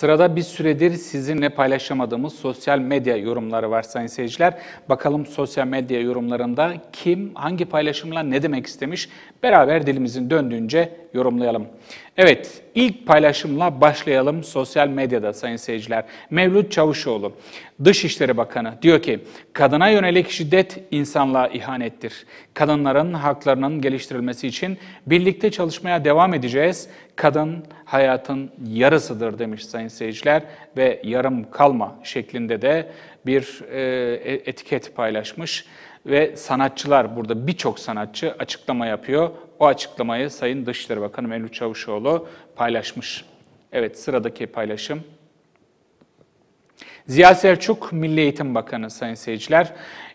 Sırada bir süredir sizinle paylaşamadığımız sosyal medya yorumları var sayın seyirciler. Bakalım sosyal medya yorumlarında kim, hangi paylaşımla ne demek istemiş? Beraber dilimizin döndüğünce yorumlayalım. Evet, ilk paylaşımla başlayalım sosyal medyada sayın seyirciler. Mevlüt Çavuşoğlu, Dışişleri Bakanı diyor ki, kadına yönelik şiddet insanlığa ihanettir. Kadınların haklarının geliştirilmesi için birlikte çalışmaya devam edeceğiz. Kadın hayatın yarısıdır demiş sayın seyirciler ve yarım kalma şeklinde de bir e, e etiket paylaşmış ve sanatçılar burada birçok sanatçı açıklama yapıyor. O açıklamayı Sayın Dışişleri Bakanı Mevlüt Çavuşoğlu paylaşmış. Evet sıradaki paylaşım. Ziya Selçuk, Milli Eğitim Bakanı sayın seyirciler,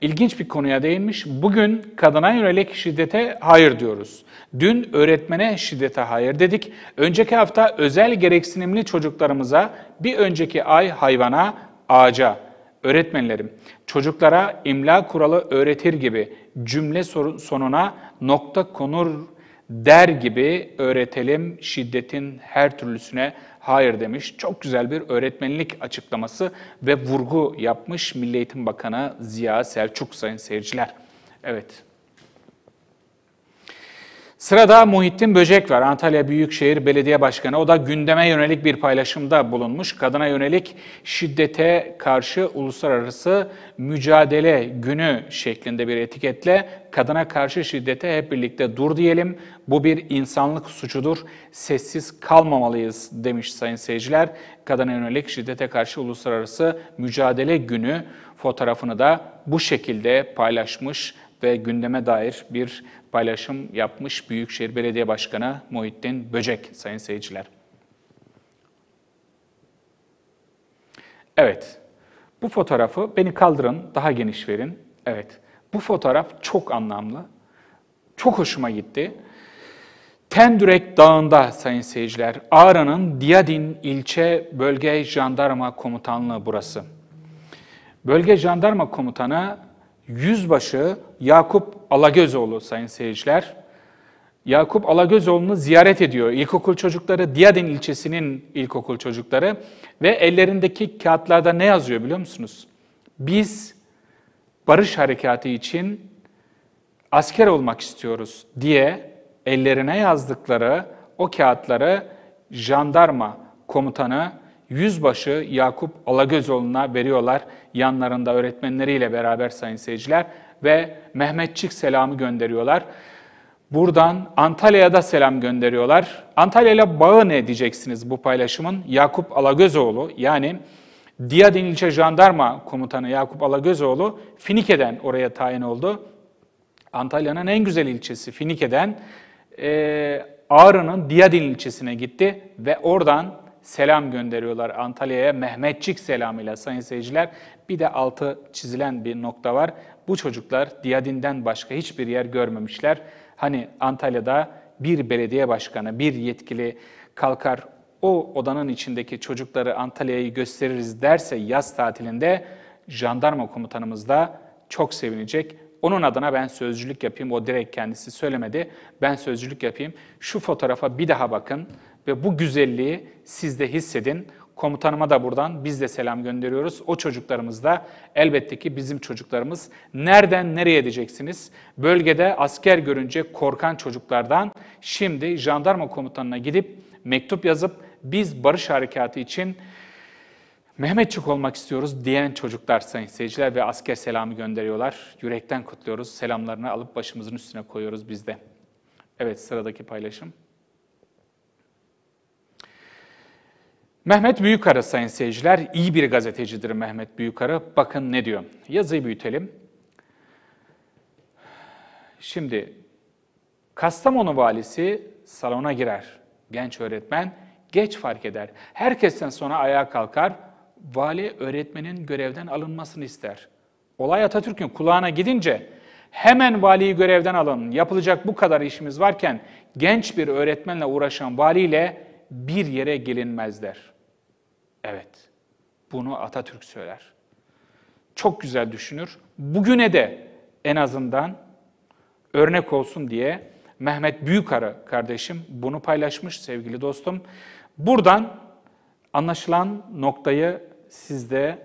ilginç bir konuya değinmiş. Bugün kadına yönelik şiddete hayır diyoruz. Dün öğretmene şiddete hayır dedik. Önceki hafta özel gereksinimli çocuklarımıza, bir önceki ay hayvana, ağaca öğretmenlerim, çocuklara imla kuralı öğretir gibi cümle sonuna nokta konur der gibi öğretelim şiddetin her türlüsüne hayır demiş. Çok güzel bir öğretmenlik açıklaması ve vurgu yapmış Milli Eğitim Bakanı Ziya Selçuk sayın seyirciler. Evet. Sırada Muhittin Böcek var. Antalya Büyükşehir Belediye Başkanı. O da gündeme yönelik bir paylaşımda bulunmuş. Kadına yönelik şiddete karşı uluslararası mücadele günü şeklinde bir etiketle kadına karşı şiddete hep birlikte dur diyelim. Bu bir insanlık suçudur. Sessiz kalmamalıyız demiş sayın seyirciler. Kadına yönelik şiddete karşı uluslararası mücadele günü fotoğrafını da bu şekilde paylaşmış ve gündeme dair bir paylaşım yapmış Büyükşehir Belediye Başkanı Muhittin Böcek sayın seyirciler. Evet, bu fotoğrafı beni kaldırın, daha geniş verin. Evet, bu fotoğraf çok anlamlı. Çok hoşuma gitti. Tendürek Dağı'nda sayın seyirciler, Ağrı'nın Diyadin ilçe bölge jandarma komutanlığı burası. Bölge jandarma komutanı Yüzbaşı Yakup Alagözoğlu sayın seyirciler. Yakup Alagözoğlu'nu ziyaret ediyor. İlkokul çocukları, Diyadin ilçesinin ilkokul çocukları ve ellerindeki kağıtlarda ne yazıyor biliyor musunuz? Biz barış harekatı için asker olmak istiyoruz diye ellerine yazdıkları o kağıtları jandarma komutanı yüzbaşı Yakup Alagözoğlu'na veriyorlar yanlarında öğretmenleriyle beraber sayın seyirciler ve Mehmetçik selamı gönderiyorlar. Buradan Antalya'ya da selam gönderiyorlar. Antalya ile bağı ne diyeceksiniz bu paylaşımın? Yakup Alagözoğlu yani Diyadin İlçe Jandarma Komutanı Yakup Alagözoğlu Finike'den oraya tayin oldu. Antalya'nın en güzel ilçesi Finike'den e, Ağrı'nın Diyadin ilçesine gitti ve oradan selam gönderiyorlar Antalya'ya. Mehmetçik selamıyla sayın seyirciler. Bir de altı çizilen bir nokta var. Bu çocuklar Diyadin'den başka hiçbir yer görmemişler. Hani Antalya'da bir belediye başkanı, bir yetkili kalkar o odanın içindeki çocukları Antalya'yı gösteririz derse yaz tatilinde jandarma komutanımız da çok sevinecek. Onun adına ben sözcülük yapayım. O direkt kendisi söylemedi. Ben sözcülük yapayım. Şu fotoğrafa bir daha bakın ve bu güzelliği siz de hissedin. Komutanıma da buradan biz de selam gönderiyoruz. O çocuklarımız da elbette ki bizim çocuklarımız. Nereden nereye edeceksiniz? Bölgede asker görünce korkan çocuklardan şimdi jandarma komutanına gidip mektup yazıp biz barış harekatı için Mehmetçik olmak istiyoruz diyen çocuklar sayın seyirciler ve asker selamı gönderiyorlar. Yürekten kutluyoruz. Selamlarını alıp başımızın üstüne koyuyoruz biz de. Evet sıradaki paylaşım. Mehmet Büyükara sayın seyirciler, iyi bir gazetecidir Mehmet Büyükara Bakın ne diyor. Yazıyı büyütelim. Şimdi Kastamonu valisi salona girer. Genç öğretmen geç fark eder. Herkesten sonra ayağa kalkar. Vali öğretmenin görevden alınmasını ister. Olay Atatürk'ün kulağına gidince hemen valiyi görevden alın. Yapılacak bu kadar işimiz varken genç bir öğretmenle uğraşan valiyle bir yere gelinmezler. Evet, bunu Atatürk söyler. Çok güzel düşünür. Bugüne de en azından örnek olsun diye Mehmet Büyükara kardeşim bunu paylaşmış sevgili dostum. Buradan anlaşılan noktayı siz de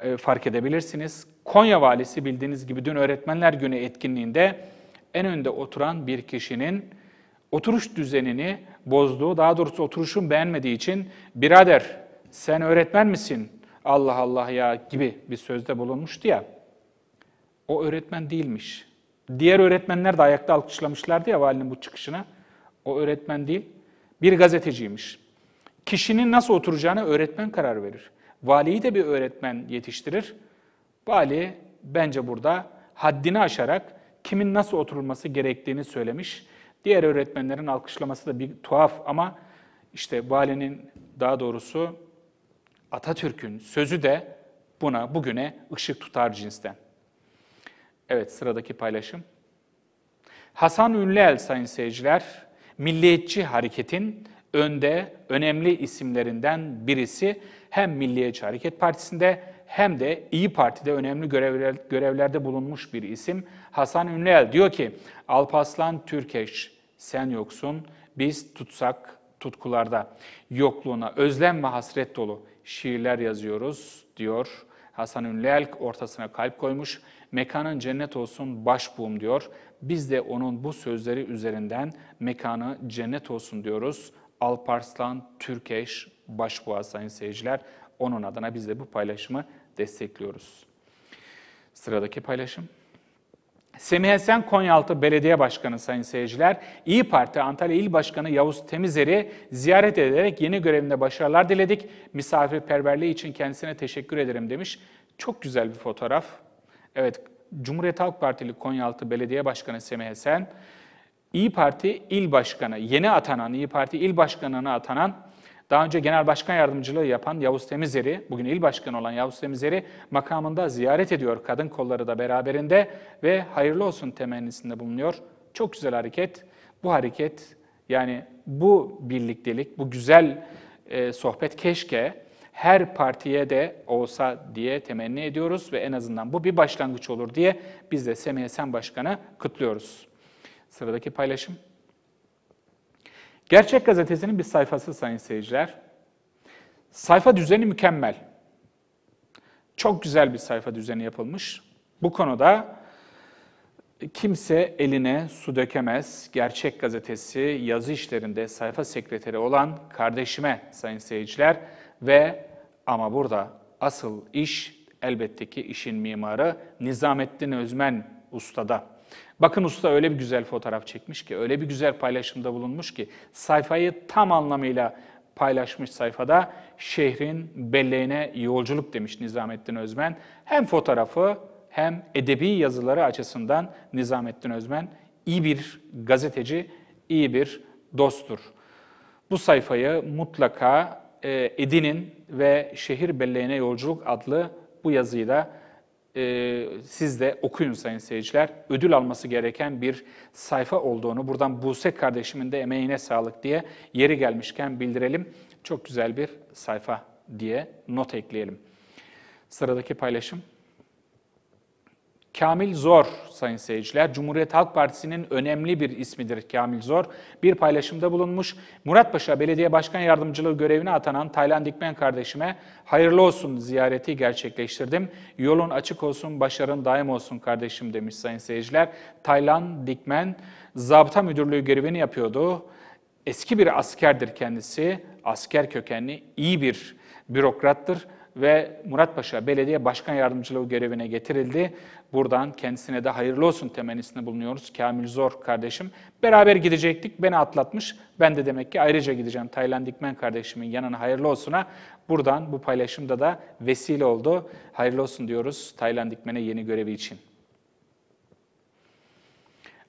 e, fark edebilirsiniz. Konya valisi bildiğiniz gibi dün öğretmenler günü etkinliğinde en önde oturan bir kişinin oturuş düzenini bozduğu, daha doğrusu oturuşun beğenmediği için birader sen öğretmen misin? Allah Allah ya gibi bir sözde bulunmuştu ya. O öğretmen değilmiş. Diğer öğretmenler de ayakta alkışlamışlardı ya valinin bu çıkışına. O öğretmen değil, bir gazeteciymiş. Kişinin nasıl oturacağına öğretmen karar verir. Valiyi de bir öğretmen yetiştirir. Vali bence burada haddini aşarak kimin nasıl oturulması gerektiğini söylemiş. Diğer öğretmenlerin alkışlaması da bir tuhaf ama işte valinin daha doğrusu Atatürk'ün sözü de buna, bugüne ışık tutar cinsten. Evet, sıradaki paylaşım. Hasan Ünlüel sayın seyirciler, milliyetçi hareketin önde önemli isimlerinden birisi hem Milliyetçi Hareket Partisi'nde hem de İyi Parti'de önemli görevler, görevlerde bulunmuş bir isim. Hasan Ünlüel diyor ki, Alpaslan Türkeş sen yoksun, biz tutsak tutkularda yokluğuna özlem ve hasret dolu şiirler yazıyoruz diyor. Hasan Ünlü ortasına kalp koymuş. Mekanın cennet olsun başbuğum diyor. Biz de onun bu sözleri üzerinden mekanı cennet olsun diyoruz. Alparslan Türkeş başbuğa sayın seyirciler. Onun adına biz de bu paylaşımı destekliyoruz. Sıradaki paylaşım. Semih Esen Konyaaltı Belediye Başkanı sayın seyirciler, İyi Parti Antalya İl Başkanı Yavuz Temizer'i ziyaret ederek yeni görevinde başarılar diledik. Misafirperverliği için kendisine teşekkür ederim demiş. Çok güzel bir fotoğraf. Evet, Cumhuriyet Halk Partili Konyaaltı Belediye Başkanı Semih Esen, İyi Parti İl Başkanı, yeni atanan İyi Parti İl Başkanı'na atanan daha önce genel başkan yardımcılığı yapan Yavuz Temizeri, bugün il başkanı olan Yavuz Temizeri makamında ziyaret ediyor. Kadın kolları da beraberinde ve hayırlı olsun temennisinde bulunuyor. Çok güzel hareket. Bu hareket yani bu birliktelik, bu güzel e, sohbet keşke her partiye de olsa diye temenni ediyoruz ve en azından bu bir başlangıç olur diye biz de Semih Esen Başkan'ı kutluyoruz. Sıradaki paylaşım. Gerçek Gazetesi'nin bir sayfası sayın seyirciler. Sayfa düzeni mükemmel. Çok güzel bir sayfa düzeni yapılmış. Bu konuda kimse eline su dökemez. Gerçek Gazetesi yazı işlerinde sayfa sekreteri olan kardeşime sayın seyirciler ve ama burada asıl iş elbette ki işin mimarı Nizamettin Özmen ustada. Bakın usta öyle bir güzel fotoğraf çekmiş ki, öyle bir güzel paylaşımda bulunmuş ki, sayfayı tam anlamıyla paylaşmış sayfada şehrin belleğine yolculuk demiş Nizamettin Özmen. Hem fotoğrafı hem edebi yazıları açısından Nizamettin Özmen iyi bir gazeteci, iyi bir dosttur. Bu sayfayı mutlaka e, edinin ve Şehir Belleğine Yolculuk adlı bu yazıyı da e, siz de okuyun sayın seyirciler. Ödül alması gereken bir sayfa olduğunu buradan Buse kardeşimin de emeğine sağlık diye yeri gelmişken bildirelim. Çok güzel bir sayfa diye not ekleyelim. Sıradaki paylaşım Kamil Zor sayın seyirciler. Cumhuriyet Halk Partisi'nin önemli bir ismidir Kamil Zor. Bir paylaşımda bulunmuş. Muratpaşa Belediye Başkan Yardımcılığı görevine atanan Taylan Dikmen kardeşime hayırlı olsun ziyareti gerçekleştirdim. Yolun açık olsun, başarın daim olsun kardeşim demiş sayın seyirciler. Taylan Dikmen zabıta müdürlüğü görevini yapıyordu. Eski bir askerdir kendisi. Asker kökenli iyi bir bürokrattır ve Murat Paşa Belediye Başkan Yardımcılığı görevine getirildi. Buradan kendisine de hayırlı olsun temennisinde bulunuyoruz. Kamil Zor kardeşim. Beraber gidecektik. Beni atlatmış. Ben de demek ki ayrıca gideceğim. Taylan Dikmen kardeşimin yanına hayırlı olsuna. Buradan bu paylaşımda da vesile oldu. Hayırlı olsun diyoruz Taylan Dikmen'e yeni görevi için.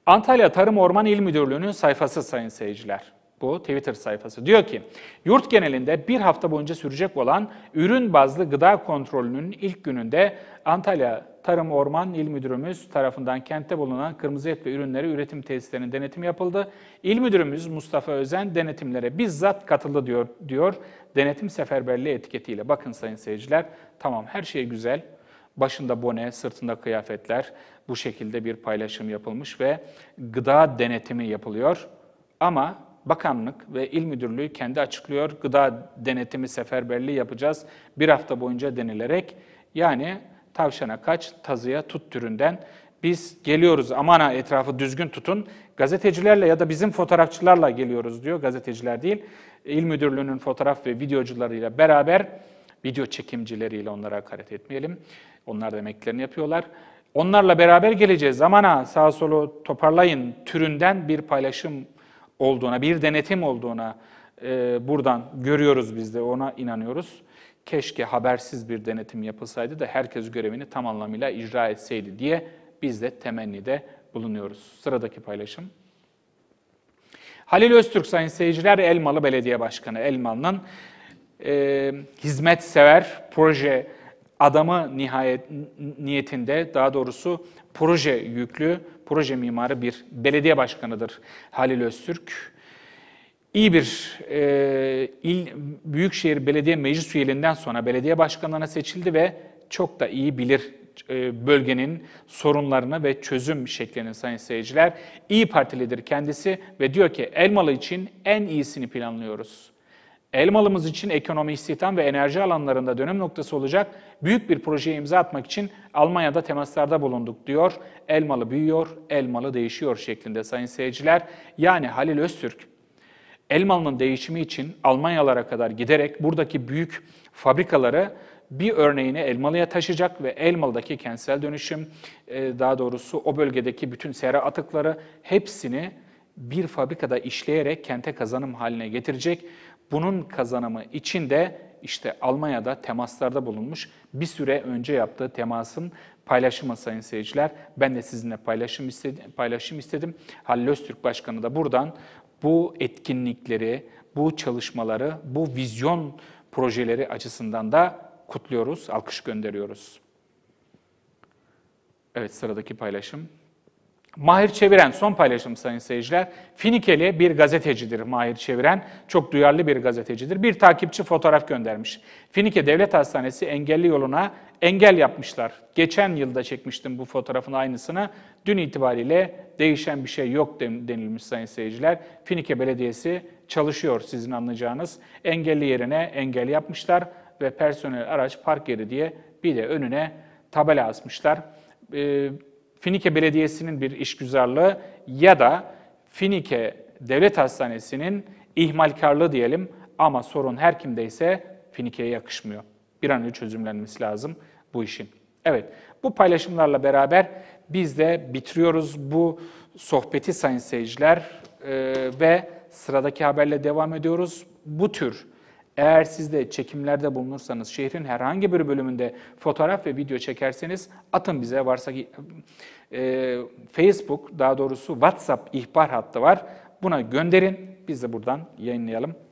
Antalya Tarım Orman İl Müdürlüğü'nün sayfası sayın seyirciler bu Twitter sayfası. Diyor ki, yurt genelinde bir hafta boyunca sürecek olan ürün bazlı gıda kontrolünün ilk gününde Antalya Tarım Orman İl Müdürümüz tarafından kentte bulunan kırmızı et ve ürünleri üretim tesislerinin denetim yapıldı. İl Müdürümüz Mustafa Özen denetimlere bizzat katıldı diyor, diyor denetim seferberliği etiketiyle. Bakın sayın seyirciler, tamam her şey güzel, başında bone, sırtında kıyafetler bu şekilde bir paylaşım yapılmış ve gıda denetimi yapılıyor. Ama bakanlık ve il müdürlüğü kendi açıklıyor. Gıda denetimi seferberliği yapacağız bir hafta boyunca denilerek. Yani tavşana kaç, tazıya tut türünden biz geliyoruz aman ha etrafı düzgün tutun. Gazetecilerle ya da bizim fotoğrafçılarla geliyoruz diyor. Gazeteciler değil, İl müdürlüğünün fotoğraf ve videocularıyla beraber video çekimcileriyle onlara hakaret etmeyelim. Onlar da emeklerini yapıyorlar. Onlarla beraber geleceğiz. Zamana sağa solu toparlayın türünden bir paylaşım olduğuna, bir denetim olduğuna e, buradan görüyoruz biz de ona inanıyoruz. Keşke habersiz bir denetim yapılsaydı da herkes görevini tam anlamıyla icra etseydi diye biz de temennide bulunuyoruz. Sıradaki paylaşım. Halil Öztürk sayın seyirciler Elmalı Belediye Başkanı Elmalı'nın e, hizmetsever, proje adama nihayet niyetinde daha doğrusu proje yüklü, proje mimarı bir belediye başkanıdır Halil Öztürk. İyi bir e, il Büyükşehir Belediye Meclis üyeliğinden sonra belediye başkanlığına seçildi ve çok da iyi bilir e, bölgenin sorunlarını ve çözüm şeklini sayın seyirciler. İyi Partilidir kendisi ve diyor ki Elmalı için en iyisini planlıyoruz. Elmalımız için ekonomi, istihdam ve enerji alanlarında dönüm noktası olacak büyük bir projeye imza atmak için Almanya'da temaslarda bulunduk diyor. Elmalı büyüyor, elmalı değişiyor şeklinde sayın seyirciler. Yani Halil Öztürk Elmalı'nın değişimi için Almanyalara kadar giderek buradaki büyük fabrikaları bir örneğini Elmalı'ya taşıyacak ve Elmalı'daki kentsel dönüşüm, e, daha doğrusu o bölgedeki bütün sera atıkları hepsini bir fabrikada işleyerek kente kazanım haline getirecek. Bunun kazanımı için de işte Almanya'da temaslarda bulunmuş bir süre önce yaptığı temasın paylaşımı sayın seyirciler. Ben de sizinle paylaşım istedim. Paylaşım istedim. Halil Öztürk Başkanı da buradan bu etkinlikleri, bu çalışmaları, bu vizyon projeleri açısından da kutluyoruz, alkış gönderiyoruz. Evet sıradaki paylaşım. Mahir Çeviren, son paylaşım sayın seyirciler. Finikeli bir gazetecidir Mahir Çeviren. Çok duyarlı bir gazetecidir. Bir takipçi fotoğraf göndermiş. Finike Devlet Hastanesi engelli yoluna engel yapmışlar. Geçen yılda çekmiştim bu fotoğrafın aynısını. Dün itibariyle değişen bir şey yok denilmiş sayın seyirciler. Finike Belediyesi çalışıyor sizin anlayacağınız. Engelli yerine engel yapmışlar ve personel araç park yeri diye bir de önüne tabela asmışlar. Ee, Finike Belediyesi'nin bir işgüzarlığı ya da Finike Devlet Hastanesi'nin ihmalkarlığı diyelim ama sorun her kimdeyse Finike'ye yakışmıyor. Bir an önce çözümlenmesi lazım bu işin. Evet, bu paylaşımlarla beraber biz de bitiriyoruz bu sohbeti sayın seyirciler ee, ve sıradaki haberle devam ediyoruz. Bu tür eğer siz de çekimlerde bulunursanız, şehrin herhangi bir bölümünde fotoğraf ve video çekerseniz atın bize. Varsa ki e, Facebook, daha doğrusu WhatsApp ihbar hattı var. Buna gönderin, biz de buradan yayınlayalım.